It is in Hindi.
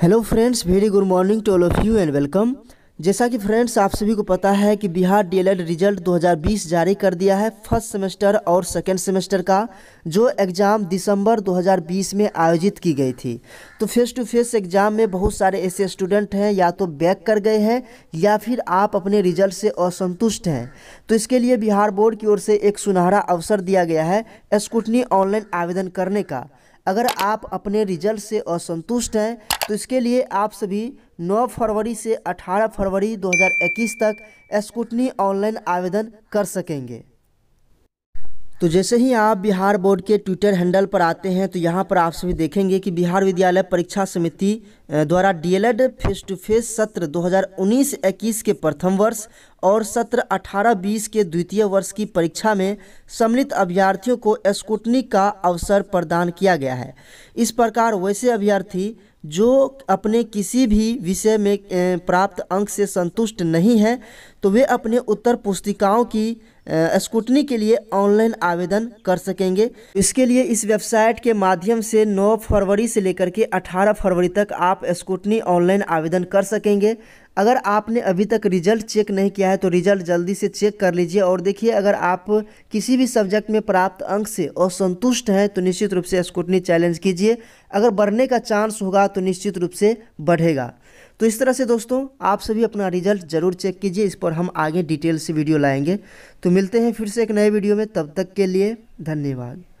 hello friends very good morning to all of you and welcome जैसा कि फ्रेंड्स आप सभी को पता है कि बिहार डीएलएड रिजल्ट 2020 जारी कर दिया है फर्स्ट सेमेस्टर और सेकेंड सेमेस्टर का जो एग्ज़ाम दिसंबर 2020 में आयोजित की गई थी तो फेस टू फेस एग्ज़ाम में बहुत सारे ऐसे स्टूडेंट हैं या तो बैक कर गए हैं या फिर आप अपने रिजल्ट से असंतुष्ट हैं तो इसके लिए बिहार बोर्ड की ओर से एक सुनहरा अवसर दिया गया है स्कूटनी ऑनलाइन आवेदन करने का अगर आप अपने रिजल्ट से असंतुष्ट हैं तो इसके लिए आप सभी 9 फरवरी से 18 फरवरी 2021 तक स्कूटनी ऑनलाइन आवेदन कर सकेंगे तो जैसे ही आप बिहार बोर्ड के ट्विटर हैंडल पर आते हैं तो यहाँ पर आप सभी देखेंगे कि बिहार विद्यालय परीक्षा समिति द्वारा डीएलएड फेस टू फेस सत्र 2019-21 के प्रथम वर्ष और सत्र 18-20 के द्वितीय वर्ष की परीक्षा में सम्मिलित अभ्यर्थियों को स्कूटनी का अवसर प्रदान किया गया है इस प्रकार वैसे अभ्यर्थी जो अपने किसी भी विषय में प्राप्त अंक से संतुष्ट नहीं हैं तो वे अपने उत्तर पुस्तिकाओं की स्कूटनी के लिए ऑनलाइन आवेदन कर सकेंगे इसके लिए इस वेबसाइट के माध्यम से 9 फरवरी से लेकर के 18 फरवरी तक आप आप स्कूटनी ऑनलाइन आवेदन कर सकेंगे अगर आपने अभी तक रिजल्ट चेक नहीं किया है तो रिजल्ट जल्दी से चेक कर लीजिए और देखिए अगर आप किसी भी सब्जेक्ट में प्राप्त अंक से असंतुष्ट हैं तो निश्चित रूप से स्कूटनी चैलेंज कीजिए अगर बढ़ने का चांस होगा तो निश्चित रूप से बढ़ेगा तो इस तरह से दोस्तों आप सभी अपना रिजल्ट ज़रूर चेक कीजिए इस पर हम आगे डिटेल से वीडियो लाएंगे तो मिलते हैं फिर से एक नए वीडियो में तब तक के लिए धन्यवाद